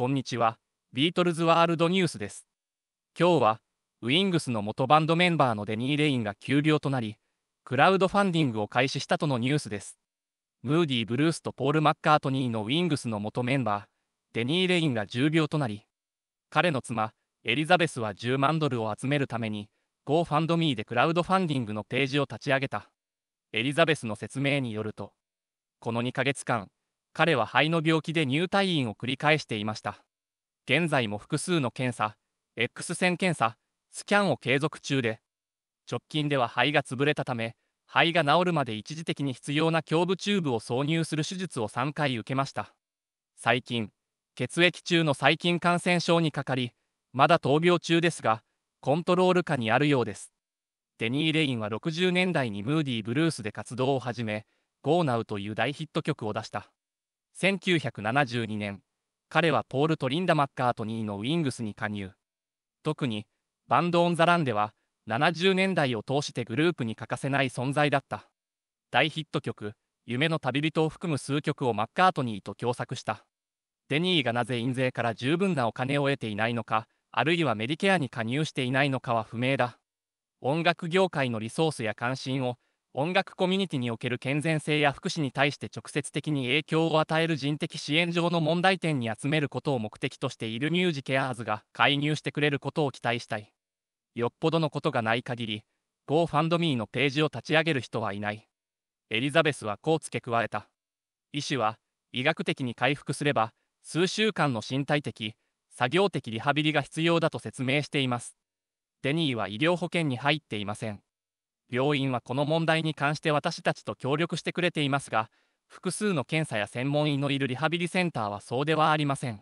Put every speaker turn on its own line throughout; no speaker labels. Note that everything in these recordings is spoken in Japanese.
こんにちは。ビートルズワールドニュースです。今日は、ウィングスの元バンドメンバーのデニー・レインが休業となり、クラウドファンディングを開始したとのニュースです。ムーディ・ブルースとポール・マッカートニーのウィングスの元メンバー、デニー・レインが重病となり、彼の妻、エリザベスは10万ドルを集めるために、GoFundMe でクラウドファンディングのページを立ち上げた。エリザベスの説明によると、この2ヶ月間、彼は肺の病気で入退院を繰り返していました。現在も複数の検査、X 線検査、スキャンを継続中で、直近では肺が潰れたため、肺が治るまで一時的に必要な胸部チューブを挿入する手術を3回受けました。最近、血液中の細菌感染症にかかり、まだ闘病中ですが、コントロール下にあるようです。デニー・レインは60年代にムーディー・ブルースで活動を始め、ゴーナウという大ヒット曲を出した。1972年、彼はポールとリンダ・マッカートニーのウィングスに加入。特に、バンド・オン・ザ・ランでは、70年代を通してグループに欠かせない存在だった。大ヒット曲、夢の旅人を含む数曲をマッカートニーと共作した。デニーがなぜ印税から十分なお金を得ていないのか、あるいはメディケアに加入していないのかは不明だ。音楽業界のリソースや関心を音楽コミュニティにおける健全性や福祉に対して直接的に影響を与える人的支援上の問題点に集めることを目的としているミュージケアーズが介入してくれることを期待したい。よっぽどのことがない限り、GoFundMe のページを立ち上げる人はいない。エリザベスはこう付け加えた。医師は、医学的に回復すれば、数週間の身体的、作業的リハビリが必要だと説明しています。デニーは医療保険に入っていません。病院はこの問題に関して私たちと協力してくれていますが、複数の検査や専門医のいるリハビリセンターはそうではありません。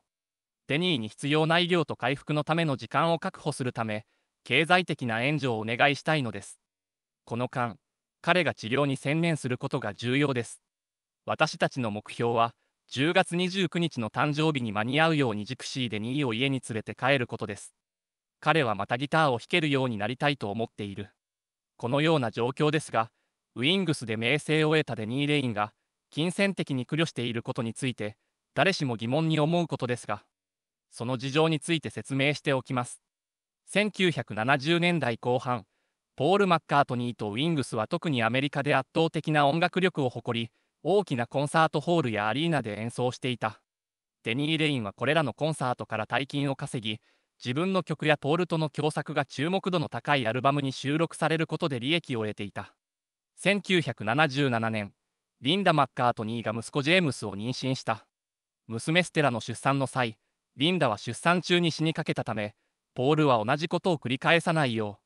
デニーに必要な医療と回復のための時間を確保するため、経済的な援助をお願いしたいのです。この間、彼が治療に専念することが重要です。私たちの目標は、10月29日の誕生日に間に合うようにジクシーでニーを家に連れて帰ることです。彼はまたギターを弾けるようになりたいと思っている。このような状況ですが、ウィングスで名声を得たデニー・レインが、金銭的に苦慮していることについて、誰しも疑問に思うことですが、その事情について説明しておきます。1970年代後半、ポール・マッカートニーとウィングスは特にアメリカで圧倒的な音楽力を誇り、大きなコンサートホールやアリーナで演奏していた。デニー・レインはこれらのコンサートから大金を稼ぎ、自分の曲やポールとの共作が注目度の高いアルバムに収録されることで利益を得ていた。1977年、リンダ・マッカートニーが息子ジェームスを妊娠した。娘ステラの出産の際、リンダは出産中に死にかけたため、ポールは同じことを繰り返さないよ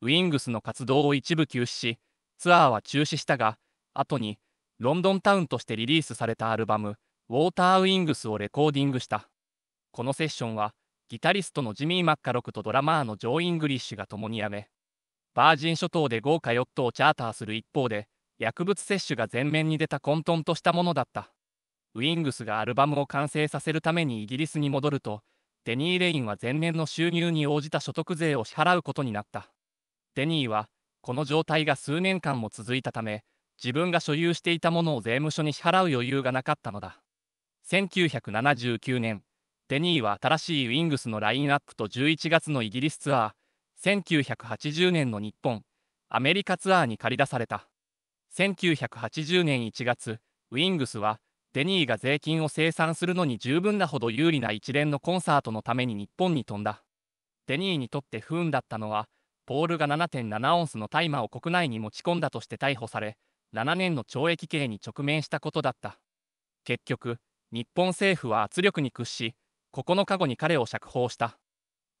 う、ウィングスの活動を一部休止し、ツアーは中止したが、後に、ロンドンタウンとしてリリースされたアルバム、ウォーターウィングスをレコーディングした。このセッションは、ギタリストのジミー・マッカロクとドラマーのジョー・イングリッシュが共に辞め、バージン諸島で豪華ヨットをチャーターする一方で、薬物摂取が前面に出た混沌としたものだった。ウィングスがアルバムを完成させるためにイギリスに戻ると、デニー・レインは前年の収入に応じた所得税を支払うことになった。デニーは、この状態が数年間も続いたため、自分が所有していたものを税務署に支払う余裕がなかったのだ。1979年、デニーは新しいウィングスのラインアップと11月のイギリスツアー、1980年の日本、アメリカツアーに駆り出された。1980年1月、ウィングスは、デニーが税金を生産するのに十分なほど有利な一連のコンサートのために日本に飛んだ。デニーにとって不運だったのは、ポールが7.7オンスの大麻を国内に持ち込んだとして逮捕され、7年の懲役刑に直面したことだった。結局、日本政府は圧力に屈し、9日後に彼を釈放した。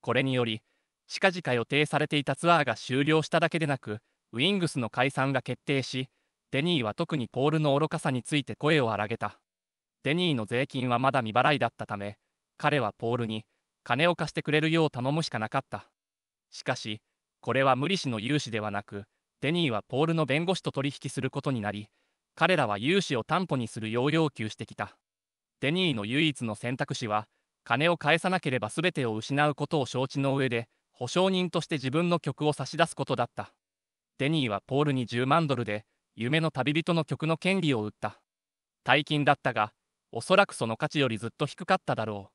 これにより、近々予定されていたツアーが終了しただけでなく、ウィングスの解散が決定し、デニーは特にポールの愚かさについて声を荒げた。デニーの税金はまだ未払いだったため、彼はポールに金を貸してくれるよう頼むしかなかった。しかし、これは無利子の融資ではなく、デニーはポールの弁護士と取引することになり、彼らは融資を担保にするよう要求してきた。デニーの唯一の選択肢は、金を返さなければ全てを失うことを承知の上で、保証人として自分の曲を差し出すことだった。デニーはポールに10万ドルで、夢の旅人の曲の権利を売った。大金だったが、おそらくその価値よりずっと低かっただろう。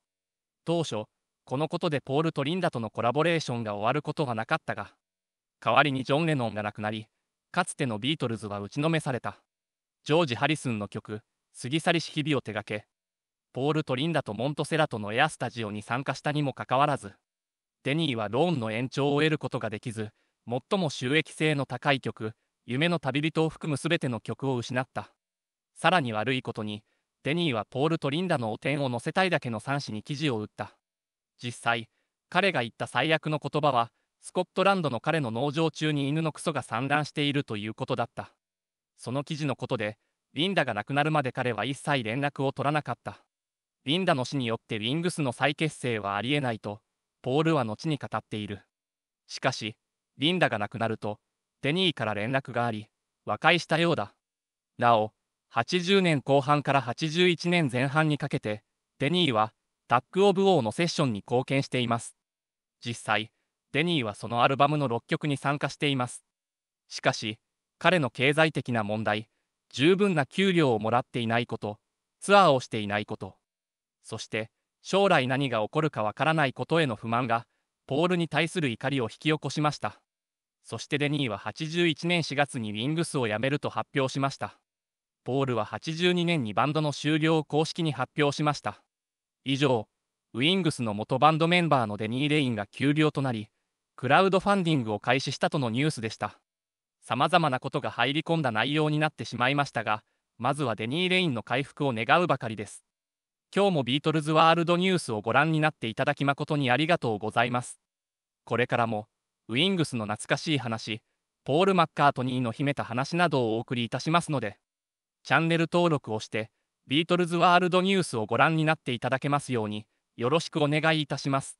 当初、このことでポールとリンダとのコラボレーションが終わることはなかったが、代わりにジョン・レノンが亡くなり、かつてのビートルズは打ちのめされた。ジョージ・ハリスンの曲、過ぎ去りし日々を手掛け、ポールとリンダとモントセラとのエアスタジオに参加したにもかかわらず、デニーはローンの延長を得ることができず、最も収益性の高い曲、夢の旅人を含むすべての曲を失った。さらに悪いことに、デニーはポールとリンダの汚点を載せたいだけの3紙に記事を打った。実際、彼が言った最悪の言葉は、スコットランドの彼の農場中に犬のクソが散乱しているということだった。その記事のことで、リンダが亡くなるまで彼は一切連絡を取らなかった。リンダの死によってウィングスの再結成はありえないと、ポールは後に語っている。しかし、リンダが亡くなると、デニーから連絡があり、和解したようだ。なお、80年後半から81年前半にかけて、デニーは、タック・オブ・オーのセッションに貢献しています。実際、デニーはそのアルバムの6曲に参加しています。しかし、彼の経済的な問題、十分な給料をもらっていないこと、ツアーをしていないこと、そして将来何が起こるかわからないことへの不満がポールに対する怒りを引き起こしましたそしてデニーは81年4月にウィングスを辞めると発表しましたポールは82年にバンドの終了を公式に発表しました以上ウィングスの元バンドメンバーのデニー・レインが休業となりクラウドファンディングを開始したとのニュースでしたさまざまなことが入り込んだ内容になってしまいましたがまずはデニー・レインの回復を願うばかりです今日もビートルズワールドニュースをご覧になっていただき誠にありがとうございます。これからも、ウィングスの懐かしい話、ポール・マッカートニーの秘めた話などをお送りいたしますので、チャンネル登録をして、ビートルズワールドニュースをご覧になっていただけますように、よろしくお願いいたします。